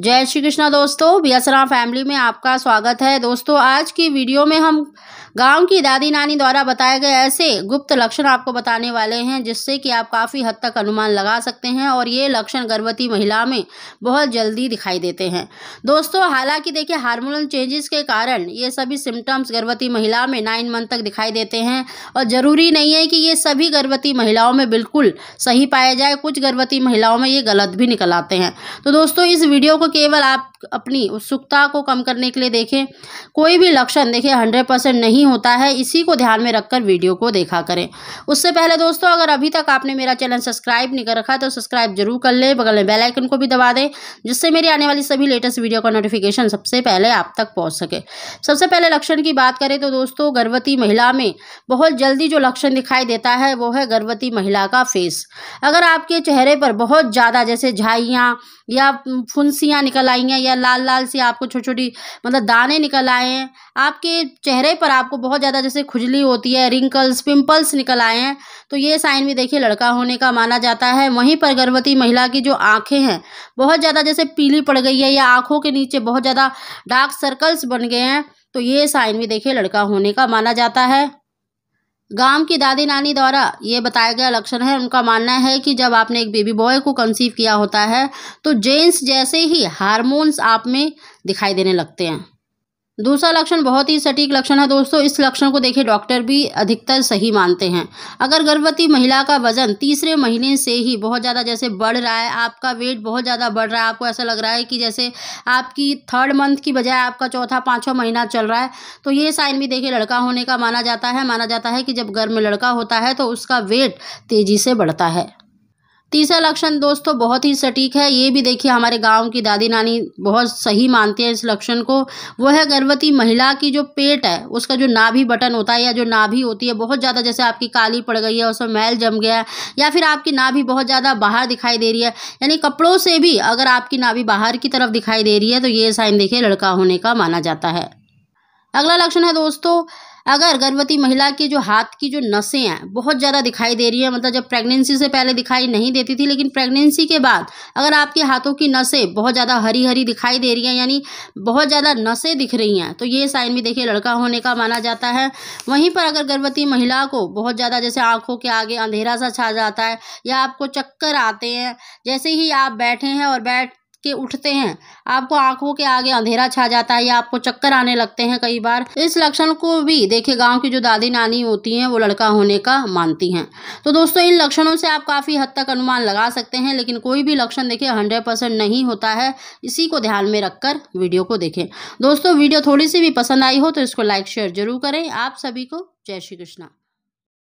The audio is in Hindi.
जय श्री कृष्णा दोस्तों बी फैमिली में आपका स्वागत है दोस्तों आज की वीडियो में हम गांव की दादी नानी द्वारा बताए गए ऐसे गुप्त लक्षण आपको बताने वाले हैं जिससे कि आप काफ़ी हद तक अनुमान लगा सकते हैं और ये लक्षण गर्भवती महिला में बहुत जल्दी दिखाई देते हैं दोस्तों हालांकि देखिए हार्मोनल चेंजेस के कारण ये सभी सिम्टम्स गर्भवती महिला में नाइन मंथ तक दिखाई देते हैं और ज़रूरी नहीं है कि ये सभी गर्भवती महिलाओं में बिल्कुल सही पाया जाए कुछ गर्भवती महिलाओं में ये गलत भी निकल आते हैं तो दोस्तों इस वीडियो को केवल आप अपनी उत्सुकता को कम करने के लिए देखें कोई भी लक्षण देखिए हंड्रेड परसेंट नहीं होता है इसी को ध्यान में रखकर वीडियो को देखा करें उससे पहले दोस्तों अगर अभी तक आपने मेरा चैनल सब्सक्राइब नहीं कर रखा तो सब्सक्राइब जरूर कर लें बगल में बेलाइकन को भी दबा दें जिससे मेरी आने वाली सभी लेटेस्ट वीडियो का नोटिफिकेशन सबसे पहले आप तक पहुँच सके सबसे पहले लक्षण की बात करें तो दोस्तों गर्भवती महिला में बहुत जल्दी जो लक्षण दिखाई देता है वो है गर्भवती महिला का फेस अगर आपके चेहरे पर बहुत ज़्यादा जैसे झाइयाँ या फुंसियाँ निकल आई हैं या या लाल लाल सी आपको छोटी छोटी मतलब दाने निकल आए हैं आपके चेहरे पर आपको बहुत ज़्यादा जैसे खुजली होती है रिंकल्स पिंपल्स निकल आए हैं तो ये साइन भी देखिए लड़का होने का माना जाता है वहीं पर गर्भवती महिला की जो आँखें हैं बहुत ज़्यादा जैसे पीली पड़ गई है या आँखों के नीचे बहुत ज़्यादा डार्क सर्कल्स बन गए हैं तो ये साइन भी देखिए लड़का होने का माना जाता है गांव की दादी नानी द्वारा ये बताया गया लक्षण है उनका मानना है कि जब आपने एक बेबी बॉय को कंसीव किया होता है तो जेंस जैसे ही हार्मोन्स आप में दिखाई देने लगते हैं दूसरा लक्षण बहुत ही सटीक लक्षण है दोस्तों इस लक्षण को देखिए डॉक्टर भी अधिकतर सही मानते हैं अगर गर्भवती महिला का वजन तीसरे महीने से ही बहुत ज़्यादा जैसे बढ़ रहा है आपका वेट बहुत ज़्यादा बढ़ रहा है आपको ऐसा लग रहा है कि जैसे आपकी थर्ड मंथ की बजाय आपका चौथा पाँचवा महीना चल रहा है तो ये साइन भी देखिए लड़का होने का माना जाता है माना जाता है कि जब गर्भ में लड़का होता है तो उसका वेट तेज़ी से बढ़ता है तीसरा लक्षण दोस्तों तो बहुत ही सटीक है ये भी देखिए हमारे गांव की दादी नानी बहुत सही मानते हैं इस लक्षण को वो है गर्भवती महिला की जो पेट है उसका जो नाभि बटन होता है या जो नाभि होती है बहुत ज़्यादा जैसे आपकी काली पड़ गई है उसमें मैल जम गया है या फिर आपकी नाभि बहुत ज़्यादा बाहर दिखाई दे रही है यानी कपड़ों से भी अगर आपकी नाभि बाहर की तरफ दिखाई दे रही है तो ये साइन देखिए लड़का होने का माना जाता है अगला लक्षण है दोस्तों अगर गर्भवती महिला के जो हाथ की जो नसें हैं बहुत ज़्यादा दिखाई दे रही है मतलब जब प्रेगनेंसी से पहले दिखाई नहीं देती थी लेकिन प्रेगनेंसी के बाद अगर आपके हाथों की नसें बहुत ज़्यादा हरी हरी दिखाई दे रही हैं यानी बहुत ज़्यादा नसें दिख रही हैं तो ये साइन भी देखिए लड़का होने का माना जाता है वहीं पर अगर गर्भवती महिला को बहुत ज़्यादा जैसे आँखों के आगे अंधेरा सा छा जाता है या आपको चक्कर आते हैं जैसे ही आप बैठे हैं और बैठ के उठते हैं आपको आंखों के आगे अंधेरा छा जाता है या आपको चक्कर आने लगते हैं कई बार इस लक्षण को भी देखिए गाँव की जो दादी नानी होती हैं वो लड़का होने का मानती हैं तो दोस्तों इन लक्षणों से आप काफ़ी हद तक अनुमान लगा सकते हैं लेकिन कोई भी लक्षण देखिए हंड्रेड परसेंट नहीं होता है इसी को ध्यान में रखकर वीडियो को देखें दोस्तों वीडियो थोड़ी सी भी पसंद आई हो तो इसको लाइक शेयर जरूर करें आप सभी को जय श्री कृष्णा